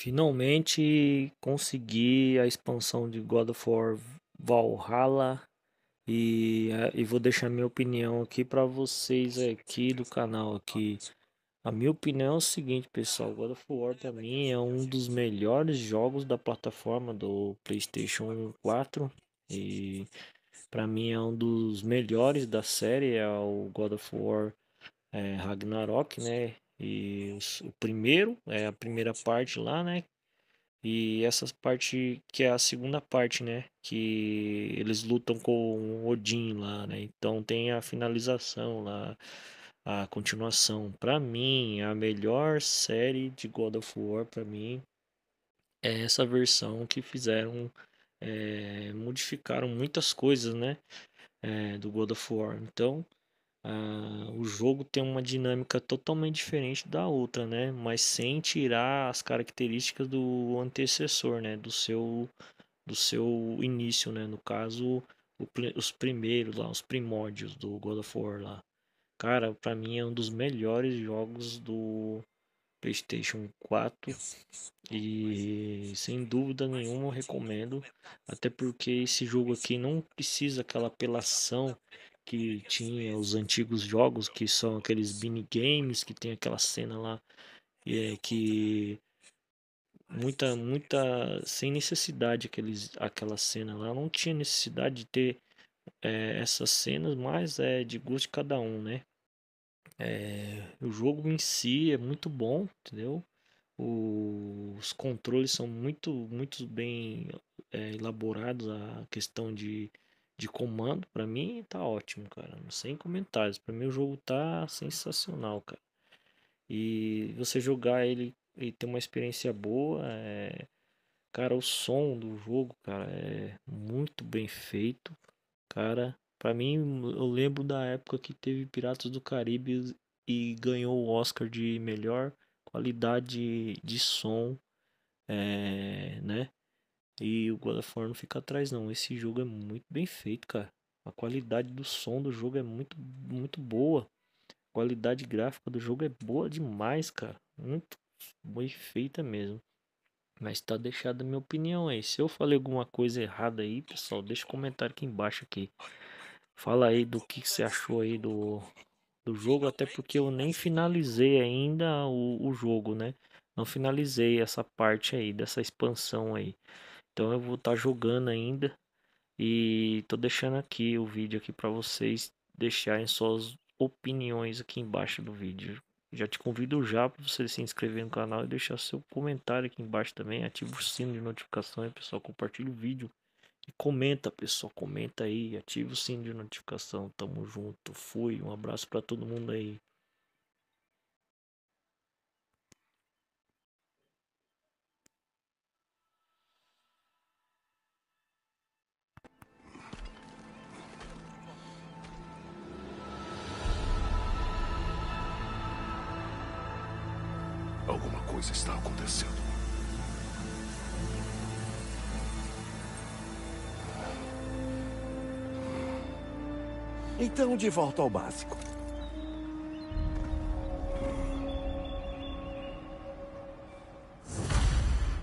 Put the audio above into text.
Finalmente consegui a expansão de God of War Valhalla e, eh, e vou deixar minha opinião aqui para vocês aqui do canal aqui. A minha opinião é o seguinte, pessoal, God of War para mim é um dos melhores jogos da plataforma do PlayStation 4 e para mim é um dos melhores da série, é o God of War é, Ragnarok, né? E os, o primeiro é a primeira parte lá, né? E essa parte que é a segunda parte, né? Que eles lutam com Odin lá, né? Então tem a finalização lá, a continuação. Para mim, a melhor série de God of War para mim é essa versão que fizeram, é, modificaram muitas coisas, né? É, do God of War. Então ah, o jogo tem uma dinâmica totalmente diferente da outra, né? Mas sem tirar as características do antecessor, né? Do seu, do seu início, né? No caso, o, os primeiros lá, os primórdios do God of War lá. Cara, para mim é um dos melhores jogos do PlayStation 4 e sem dúvida nenhuma recomendo, até porque esse jogo aqui não precisa aquela apelação que tinha os antigos jogos, que são aqueles minigames, que tem aquela cena lá é, que muita muita sem necessidade aqueles aquela cena lá não tinha necessidade de ter é, essas cenas mas é de gosto de cada um né é, o jogo em si é muito bom entendeu o, os controles são muito muito bem é, elaborados a questão de de comando, para mim tá ótimo, cara. Sem comentários. Para mim o jogo tá sensacional, cara. E você jogar ele e ter uma experiência boa, é... cara, o som do jogo, cara, é muito bem feito. Cara, para mim eu lembro da época que teve Piratas do Caribe e ganhou o Oscar de melhor qualidade de som, é, né? E o God of War não fica atrás não. Esse jogo é muito bem feito, cara. A qualidade do som do jogo é muito, muito boa. A qualidade gráfica do jogo é boa demais, cara. Muito bem feita mesmo. Mas tá deixada a minha opinião aí. Se eu falei alguma coisa errada aí, pessoal, deixa um comentário aqui embaixo aqui. Fala aí do que, que você achou aí do, do jogo, até porque eu nem finalizei ainda o, o jogo, né? Não finalizei essa parte aí, dessa expansão aí. Então eu vou estar tá jogando ainda e tô deixando aqui o vídeo aqui para vocês deixarem suas opiniões aqui embaixo do vídeo. Já te convido já para você se inscrever no canal e deixar seu comentário aqui embaixo também. Ativa o sino de notificações, pessoal. Compartilha o vídeo e comenta, pessoal. Comenta aí, ativa o sino de notificação. Tamo junto. Fui. Um abraço para todo mundo aí. Alguma coisa está acontecendo. Então, de volta ao básico.